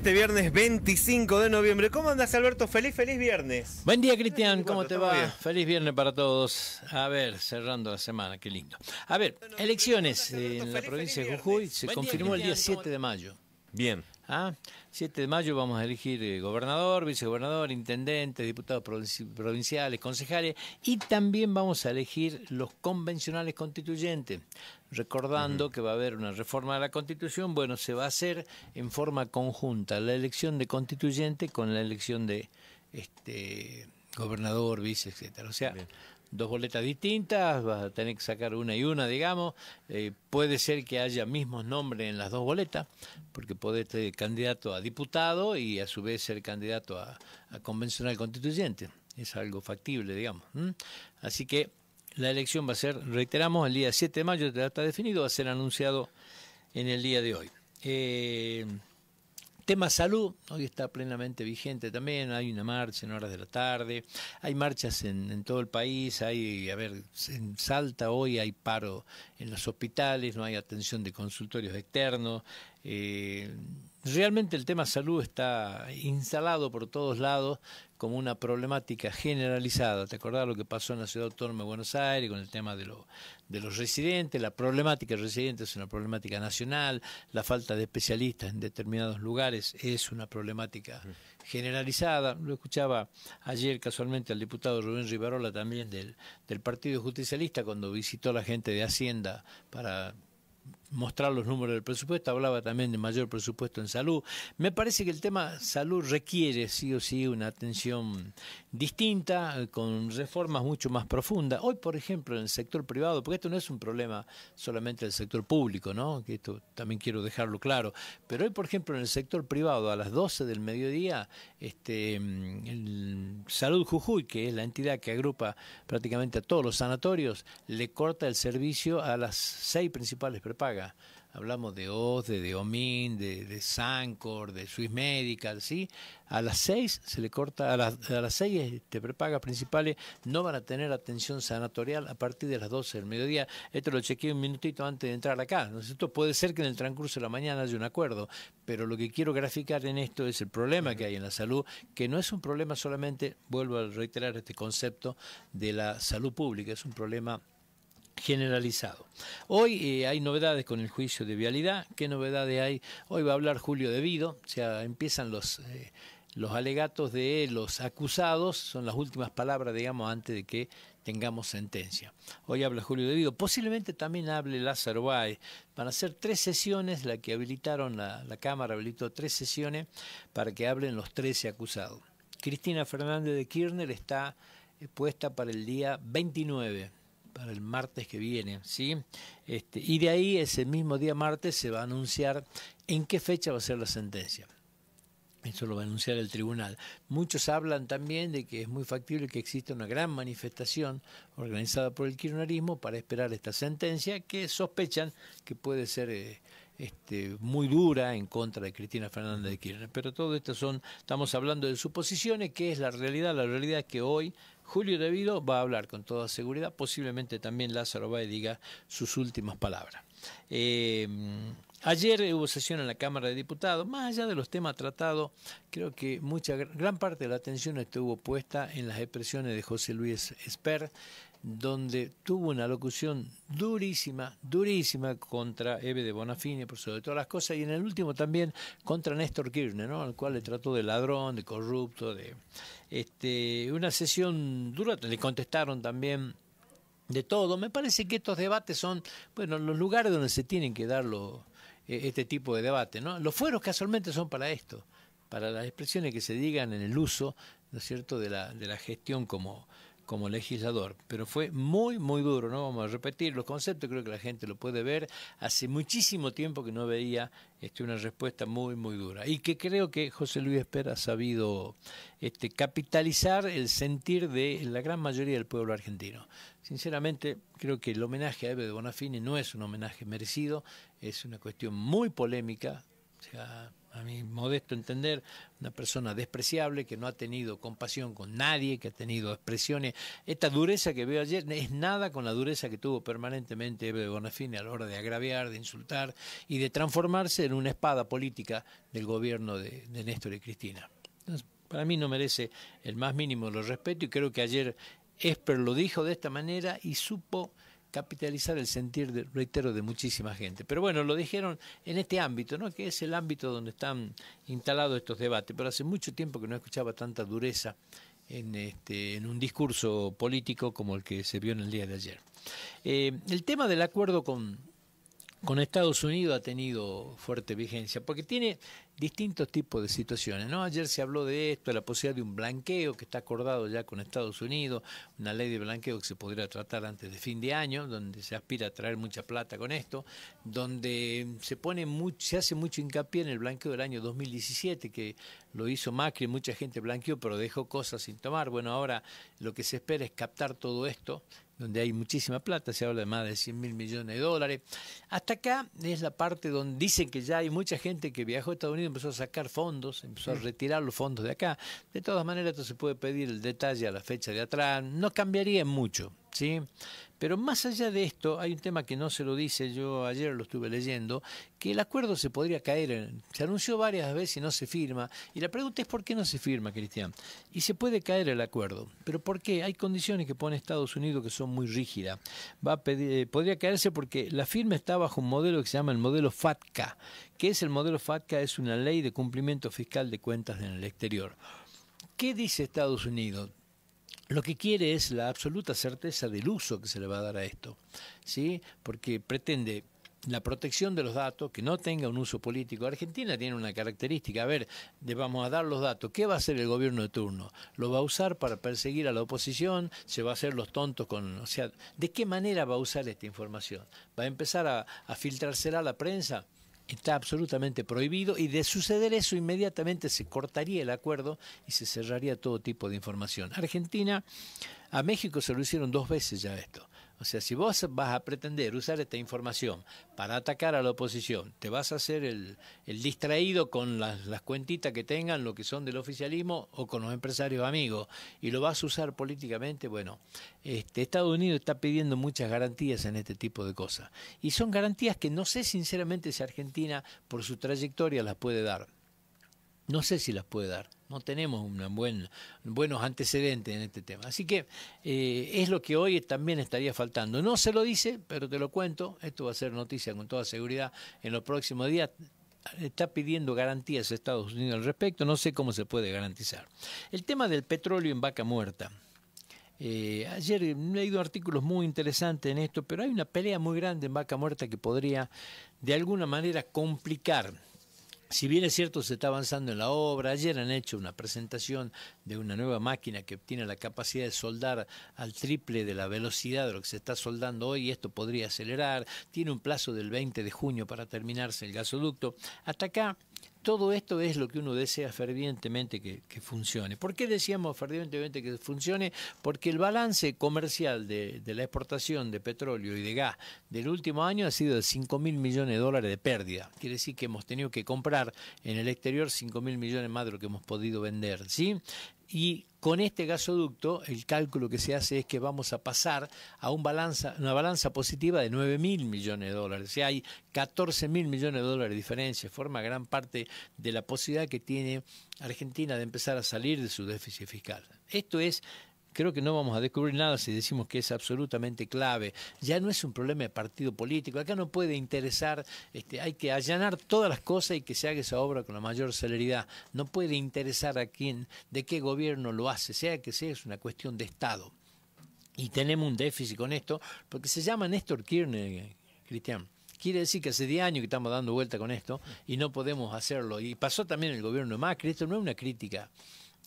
Este viernes 25 de noviembre. ¿Cómo andas, Alberto? Feliz, feliz viernes. Buen día, Cristian. ¿Cómo te va? Feliz viernes para todos. A ver, cerrando la semana, qué lindo. A ver, elecciones en la provincia de Jujuy se confirmó el día 7 de mayo. Bien. 7 ah, de mayo vamos a elegir eh, gobernador, vicegobernador, intendente, diputados provinciales, concejales y también vamos a elegir los convencionales constituyentes. Recordando que va a haber una reforma de la constitución, bueno, se va a hacer en forma conjunta la elección de constituyente con la elección de este gobernador, vice, etcétera. O sea, dos boletas distintas, vas a tener que sacar una y una, digamos. Eh, puede ser que haya mismos nombres en las dos boletas, porque puede ser candidato a diputado y a su vez ser candidato a, convencional constituyente. Es algo factible, digamos. Así que la elección va a ser, reiteramos, el día 7 de mayo, ya está definido, va a ser anunciado en el día de hoy. Eh, Tema salud, hoy está plenamente vigente también, hay una marcha en horas de la tarde, hay marchas en, todo el país, hay, a ver, en Salta hoy hay paro en los hospitales, no hay atención de consultorios externos. Eh, Realmente el tema salud está instalado por todos lados como una problemática generalizada. ¿Te acordás lo que pasó en la ciudad autónoma de Buenos Aires con el tema de, los residentes? La problemática de residentes es una problemática nacional, la falta de especialistas en determinados lugares es una problemática generalizada. Lo escuchaba ayer casualmente al diputado Rubén Rivarola también del, del Partido Justicialista cuando visitó a la gente de Hacienda para mostrar los números del presupuesto, hablaba también de mayor presupuesto en salud. Me parece que el tema salud requiere sí o sí una atención distinta, con reformas mucho más profundas. Hoy, por ejemplo, en el sector privado, porque esto no es un problema solamente del sector público, ¿no? que esto también quiero dejarlo claro, pero hoy, por ejemplo, en el sector privado, a las 12 del mediodía, este, el, Salud Jujuy, que es la entidad que agrupa prácticamente a todos los sanatorios, le corta el servicio a las seis principales prepagas hablamos de Oz, de Deomín, de, de Sancor, de Swiss Medical, ¿sí? A las seis se le corta, a las, a las 6 este, prepagas principales no van a tener atención sanatorial a partir de las 12 del mediodía. Esto lo chequeé un minutito antes de entrar acá, ¿no es Puede ser que en el transcurso de la mañana haya un acuerdo, pero lo que quiero graficar en esto es el problema que hay en la salud, que no es un problema solamente, vuelvo a reiterar este concepto, de la salud pública, es un problema generalizado. Hoy eh, hay novedades con el juicio de vialidad. ¿Qué novedades hay? Hoy va a hablar Julio Devido, o sea, empiezan los, eh, los alegatos de los acusados, son las últimas palabras, digamos, antes de que tengamos sentencia. Hoy habla Julio Devido, posiblemente también hable Lázaro Báez. Van a ser tres sesiones, la que habilitaron, la, Cámara habilitó tres sesiones para que hablen los 13 acusados. Cristina Fernández de Kirchner está eh, puesta para el día 29 para el martes que viene, ¿sí? Este, y de ahí, ese mismo día martes, se va a anunciar en qué fecha va a ser la sentencia. Eso lo va a anunciar el tribunal. Muchos hablan también de que es muy factible que exista una gran manifestación organizada por el kirchnerismo para esperar esta sentencia que sospechan que puede ser eh, este, muy dura en contra de Cristina Fernández de Kirchner. Pero todo esto son, estamos hablando de suposiciones, que es la realidad. La realidad es que hoy Julio Devido va a hablar con toda seguridad, posiblemente también Lázaro va y diga sus últimas palabras. Em, ayer hubo sesión en la Cámara de Diputados, más allá de los temas tratados, creo que mucha gran parte de la atención estuvo puesta en las expresiones de José Luis Esper donde tuvo una locución durísima, durísima contra Eve de Bonafini, por sobre todas las cosas, y en el último también contra Néstor Kirchner, ¿no? al cual le trató de ladrón, de corrupto, de este, una sesión dura, le contestaron también de todo. Me parece que estos debates son, bueno, los lugares donde se tienen que dar e, este tipo de debate, ¿no? Los fueros casualmente son para esto, para las expresiones que se digan en el uso, ¿no es cierto?, de la, de la gestión como como legislador, pero fue muy, muy duro, no vamos a repetir los conceptos, creo que la gente lo puede ver, hace muchísimo tiempo que no veía este, una respuesta muy, muy dura, y que creo que José Luis espera ha sabido este, capitalizar el sentir de la gran mayoría del pueblo argentino. Sinceramente, creo que el homenaje a Eve de Bonafini no es un homenaje merecido, es una cuestión muy polémica, o sea, a mi modesto entender, una persona despreciable que no ha tenido compasión con nadie, que ha tenido expresiones. Esta dureza que veo ayer es nada con la dureza que tuvo permanentemente Eve Bonafini a la hora de agraviar, de insultar y de transformarse en una espada política del gobierno de, de Néstor y Cristina. para mí no merece el más mínimo de los respeto y creo que ayer Esper lo dijo de esta manera y supo capitalizar el sentir, de, reitero, de muchísima gente. Pero bueno, lo dijeron en este ámbito, ¿no? que es el ámbito donde están instalados estos debates. Pero hace mucho tiempo que no escuchaba tanta dureza en, este, en un discurso político como el que se vio en el día de ayer. Eh, el tema del acuerdo con, con Estados Unidos ha tenido fuerte vigencia, porque tiene distintos tipos de situaciones. ¿no? Ayer se habló de esto, de la posibilidad de un blanqueo que está acordado ya con Estados Unidos, una ley de blanqueo que se podría tratar antes de fin de año, donde se aspira a traer mucha plata con esto, donde se pone se hace mucho hincapié en el blanqueo del año 2017, que lo hizo Macri, mucha gente blanqueó, pero dejó cosas sin tomar. Bueno, ahora lo que se espera es captar todo esto donde hay muchísima plata, se habla de más de 100 mil millones de dólares. Hasta acá es la parte donde dicen que ya hay mucha gente que viajó a Estados Unidos, empezó a sacar fondos, empezó a retirar los fondos de acá. De todas maneras, esto se puede pedir el detalle a la fecha de atrás, no cambiaría mucho, ¿sí? Pero más allá de esto, hay un tema que no se lo dice, yo ayer lo estuve leyendo, que el acuerdo se podría caer, se anunció varias veces y no se firma, y la pregunta es por qué no se firma, Cristian. Y se puede caer el acuerdo, pero ¿por qué? Hay condiciones que pone Estados Unidos que son muy rígidas. Va eh, podría caerse porque la firma está bajo un modelo que se llama el modelo FATCA, que es el modelo FATCA, es una ley de cumplimiento fiscal de cuentas en el exterior. ¿Qué dice Estados Unidos? lo que quiere es la absoluta certeza del uso que se le va a dar a esto, ¿sí? porque pretende la protección de los datos, que no tenga un uso político. Argentina tiene una característica, a ver, le vamos a dar los datos, ¿qué va a hacer el gobierno de turno? ¿Lo va a usar para perseguir a la oposición? ¿Se va a hacer los tontos con...? O sea, ¿de qué manera va a usar esta información? ¿Va a empezar a, filtrarse filtrársela a la prensa? está absolutamente prohibido y de suceder eso inmediatamente se cortaría el acuerdo y se cerraría todo tipo de información. Argentina, a México se lo hicieron dos veces ya esto. O sea, si vos vas a pretender usar esta información para atacar a la oposición, te vas a hacer el, distraído con las, cuentitas que tengan, lo que son del oficialismo o con los empresarios amigos, y lo vas a usar políticamente, bueno, este, Estados Unidos está pidiendo muchas garantías en este tipo de cosas. Y son garantías que no sé sinceramente si Argentina, por su trayectoria, las puede dar no sé si las puede dar. No tenemos buenos antecedentes en este tema. Así que eh, es lo que hoy también estaría faltando. No se lo dice, pero te lo cuento. Esto va a ser noticia con toda seguridad en los próximos días. Está pidiendo garantías a Estados Unidos al respecto. No sé cómo se puede garantizar. El tema del petróleo en vaca muerta. Eh, ayer he leído artículos muy interesantes en esto, pero hay una pelea muy grande en vaca muerta que podría de alguna manera complicar si bien es cierto, se está avanzando en la obra. Ayer han hecho una presentación de una nueva máquina que tiene la capacidad de soldar al triple de la velocidad de lo que se está soldando hoy esto podría acelerar. Tiene un plazo del 20 de junio para terminarse el gasoducto. Hasta acá todo esto es lo que uno desea fervientemente que, funcione. ¿Por qué decíamos fervientemente que funcione? Porque el balance comercial de, la exportación de petróleo y de gas del último año ha sido de 5 mil millones de dólares de pérdida. Quiere decir que hemos tenido que comprar en el exterior 5 mil millones más de lo que hemos podido vender. ¿sí? y con este gasoducto, el cálculo que se hace es que vamos a pasar a un balanza, una balanza positiva de 9 mil millones de dólares. Si hay 14 mil millones de dólares de diferencia. Forma gran parte de la posibilidad que tiene Argentina de empezar a salir de su déficit fiscal. Esto es creo que no vamos a descubrir nada si decimos que es absolutamente clave. Ya no es un problema de partido político, acá no puede interesar, este, hay que allanar todas las cosas y que se haga esa obra con la mayor celeridad. No puede interesar a quién, de qué gobierno lo hace, sea que sea, es una cuestión de Estado. Y tenemos un déficit con esto, porque se llama Néstor Kirchner, Cristian. Quiere decir que hace 10 años que estamos dando vuelta con esto y no podemos hacerlo. Y pasó también el gobierno de Macri, esto no es una crítica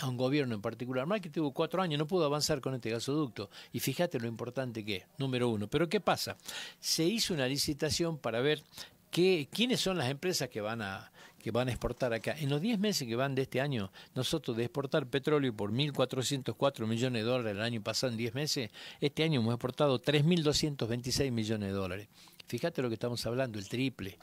a un gobierno en particular. que tuvo cuatro años, no pudo avanzar con este gasoducto. Y fíjate lo importante que es, número uno. Pero ¿qué pasa? Se hizo una licitación para ver qué, quiénes son las empresas que van a que van a exportar acá. En los diez meses que van de este año, nosotros de exportar petróleo por 1.404 millones de dólares el año pasado en 10 meses, este año hemos exportado 3.226 millones de dólares. Fíjate lo que estamos hablando, el triple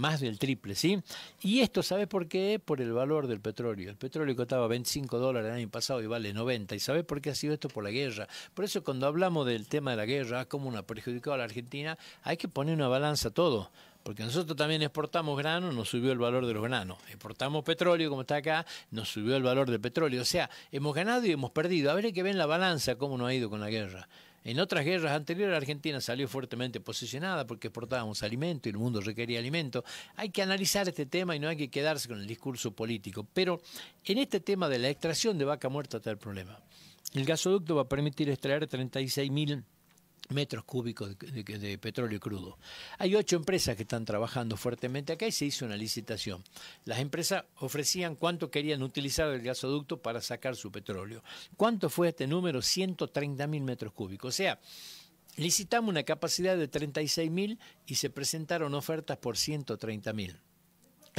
más del triple, ¿sí? Y esto, ¿sabes por qué? Por el valor del petróleo. El petróleo costaba 25 dólares el año pasado y vale 90. ¿Y sabes por qué ha sido esto? Por la guerra. Por eso cuando hablamos del tema de la guerra, como ha perjudicado a la Argentina, hay que poner una balanza todo. Porque nosotros también exportamos grano, nos subió el valor de los granos. Exportamos petróleo, como está acá, nos subió el valor del petróleo. O sea, hemos ganado y hemos perdido. A ver qué que ven la balanza, cómo nos ha ido con la guerra. En otras guerras anteriores Argentina salió fuertemente posicionada porque exportábamos alimento y el mundo requería alimento. Hay que analizar este tema y no hay que quedarse con el discurso político. Pero en este tema de la extracción de vaca muerta está el problema. El gasoducto va a permitir extraer 36 mil metros cúbicos de, petróleo crudo. Hay ocho empresas que están trabajando fuertemente acá y se hizo una licitación. Las empresas ofrecían cuánto querían utilizar el gasoducto para sacar su petróleo. ¿Cuánto fue este número? 130 mil metros cúbicos. O sea, licitamos una capacidad de 36 mil y se presentaron ofertas por 130 mil.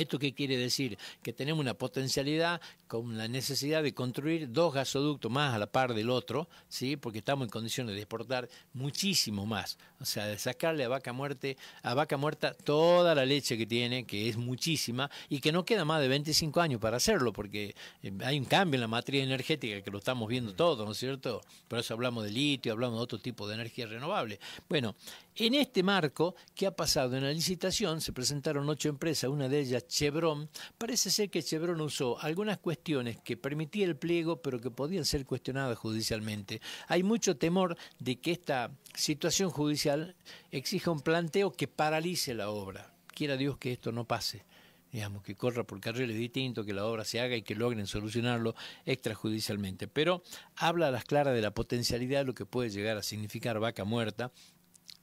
¿Esto qué quiere decir? Que tenemos una potencialidad con la necesidad de construir dos gasoductos más a la par del otro, ¿sí? porque estamos en condiciones de exportar muchísimo más. O sea, de sacarle a vaca, muerte, a vaca muerta toda la leche que tiene, que es muchísima, y que no queda más de 25 años para hacerlo, porque eh, hay un cambio en la matriz energética que lo estamos viendo mm. todos, ¿no es cierto? Por eso hablamos de litio, hablamos de otro tipo de energía renovable. Bueno, en este marco, ¿qué ha pasado? En la licitación se presentaron ocho empresas, una de ellas Chevron, parece ser que Chevron usó algunas cuestiones que permitía el pliego, pero que podían ser cuestionadas judicialmente. Hay mucho temor de que esta situación judicial exija un planteo que paralice la obra. Quiera Dios que esto no pase digamos, que corra por carriles distintos, que la obra se haga y que logren solucionarlo extrajudicialmente. Pero habla a las claras de la potencialidad de lo que puede llegar a significar vaca muerta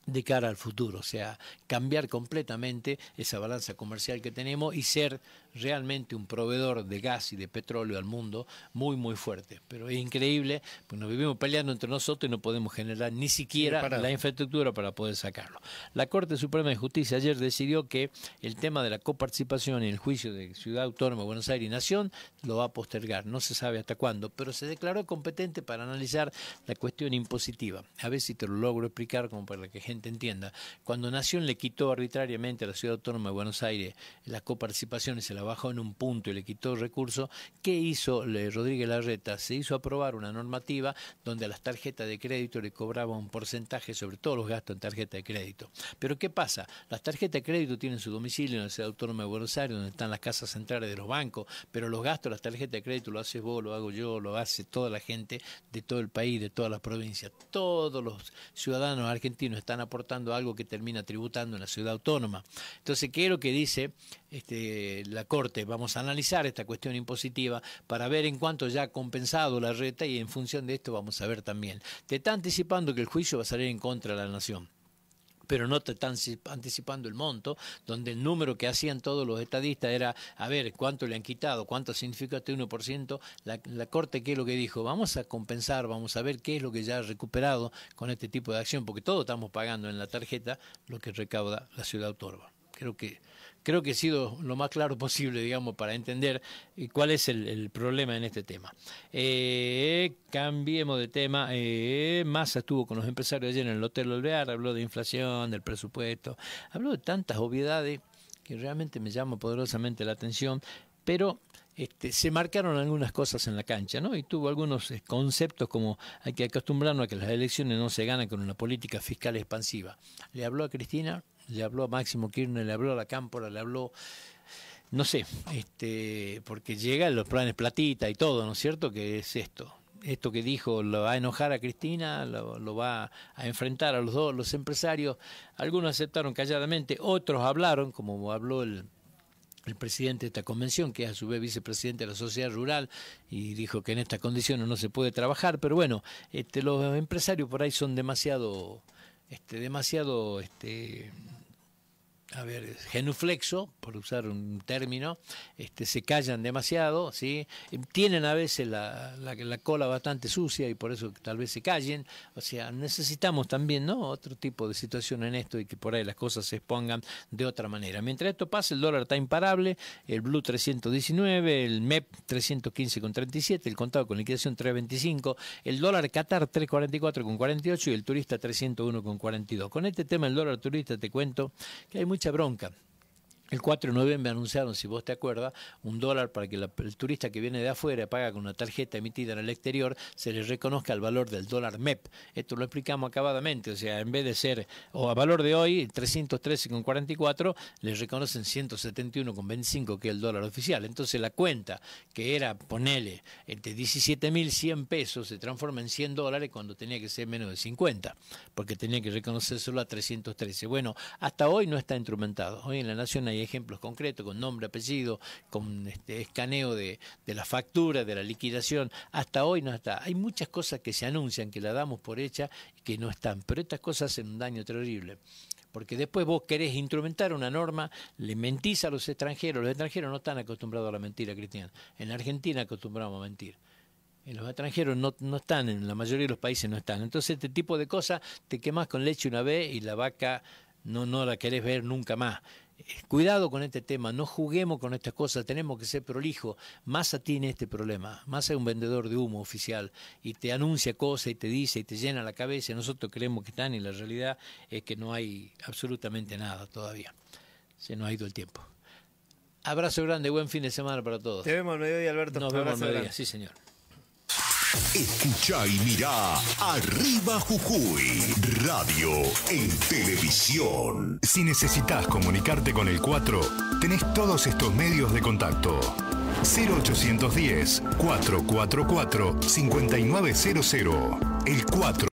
de cara al futuro, o sea, cambiar completamente esa balanza comercial que tenemos y ser realmente un proveedor de gas y de petróleo al mundo muy, muy fuerte. Pero es increíble, pues nos vivimos peleando entre nosotros y no podemos generar ni siquiera la infraestructura para poder sacarlo. La Corte Suprema de Justicia ayer decidió que el tema de la coparticipación en el juicio de Ciudad Autónoma, Buenos Aires y Nación lo va a postergar, no se sabe hasta cuándo, pero se declaró competente para analizar la cuestión impositiva. A ver si te lo logro explicar como para que gente entienda, cuando Nación le quitó arbitrariamente a la Ciudad Autónoma de Buenos Aires las coparticipaciones, se la bajó en un punto y le quitó recurso, ¿qué hizo Rodríguez Larreta? Se hizo aprobar una normativa donde a las tarjetas de crédito le cobraba un porcentaje sobre todos los gastos en tarjeta de crédito. Pero ¿qué pasa? Las tarjetas de crédito tienen su domicilio en la Ciudad Autónoma de Buenos Aires, donde están las casas centrales de los bancos, pero los gastos, las tarjetas de crédito lo haces vos, lo hago yo, lo hace toda la gente de todo el país, de todas las provincias. Todos los ciudadanos argentinos están aportando algo que termina tributando en la ciudad autónoma. Entonces, ¿qué es lo que dice este, la Corte? Vamos a analizar esta cuestión impositiva para ver en cuánto ya ha compensado la reta y en función de esto vamos a ver también. Te está anticipando que el juicio va a salir en contra de la nación pero no te están anticipando el monto, donde el número que hacían todos los estadistas era, a ver, ¿cuánto le han quitado? ¿Cuánto significa este 1%? La, la Corte, ¿qué es lo que dijo? Vamos a compensar, vamos a ver qué es lo que ya ha recuperado con este tipo de acción, porque todos estamos pagando en la tarjeta lo que recauda la ciudad autónoma. Creo que creo que he sido lo más claro posible, digamos, para entender eh, cuál es el, problema en este tema. Eh, cambiemos de tema. Eh, Massa estuvo con los empresarios ayer en el Hotel Olvear, habló de inflación, del presupuesto, habló de tantas obviedades que realmente me llama poderosamente la atención, pero este, se marcaron algunas cosas en la cancha, ¿no? Y tuvo algunos conceptos como hay que acostumbrarnos a que las elecciones no se ganan con una política fiscal expansiva. Le habló a Cristina le habló a Máximo Kirchner, le habló a la Cámpora, le habló, no sé, este, porque llegan los planes platita y todo, ¿no es cierto? Que es esto. Esto que dijo lo va a enojar a Cristina, lo, va a enfrentar a los dos, los empresarios. Algunos aceptaron calladamente, otros hablaron, como habló el, presidente de esta convención, que es a su vez vicepresidente de la sociedad rural, y dijo que en estas condiciones no se puede trabajar, pero bueno, este, los empresarios por ahí son demasiado, este, demasiado este, a ver, genuflexo, por usar un término, este, se callan demasiado, ¿sí? tienen a veces la, la, cola bastante sucia y por eso tal vez se callen. O sea, necesitamos también ¿no? otro tipo de situación en esto y que por ahí las cosas se expongan de otra manera. Mientras esto pasa, el dólar está imparable, el Blue 319, el MEP 315,37, el contado con liquidación 325, el dólar Qatar 344,48 y el turista 301,42. Con este tema el dólar turista te cuento que hay mucha bronca. El 4 de noviembre anunciaron, si vos te acuerdas, un dólar para que el turista que viene de afuera paga con una tarjeta emitida en el exterior, se le reconozca el valor del dólar MEP. Esto lo explicamos acabadamente, o sea, en vez de ser o a valor de hoy 313,44, le reconocen 171,25, que es el dólar oficial. Entonces la cuenta que era, ponele, entre 17.100 pesos se transforma en 100 dólares cuando tenía que ser menos de 50, porque tenía que reconocer solo a 313. Bueno, hasta hoy no está instrumentado. Hoy en la Nación ejemplos concretos con nombre, apellido, con este escaneo de, la factura, de la liquidación. Hasta hoy no está. Hay muchas cosas que se anuncian, que la damos por hecha y que no están, pero estas cosas hacen un daño terrible porque después vos querés instrumentar una norma, le mentís a los extranjeros. Los extranjeros no están acostumbrados a la mentira, Cristian. En Argentina acostumbramos a mentir. en los extranjeros no, están, en la mayoría de los países no están. Entonces este tipo de cosas te quemás con leche una vez y la vaca no, no la querés ver nunca más cuidado con este tema, no juguemos con estas cosas, tenemos que ser prolijos. Massa tiene este problema, Massa es un vendedor de humo oficial y te anuncia cosas y te dice y te llena la cabeza, nosotros creemos que están y la realidad es que no hay absolutamente nada todavía. Se nos ha ido el tiempo. Abrazo grande, buen fin de semana para todos. Te vemos al mediodía, Alberto. Nos vemos al mediodía, sí señor. Escucha y mirá Arriba Jujuy, radio en televisión. Si necesitas comunicarte con el 4, tenés todos estos medios de contacto. 0810 444 5900. El 4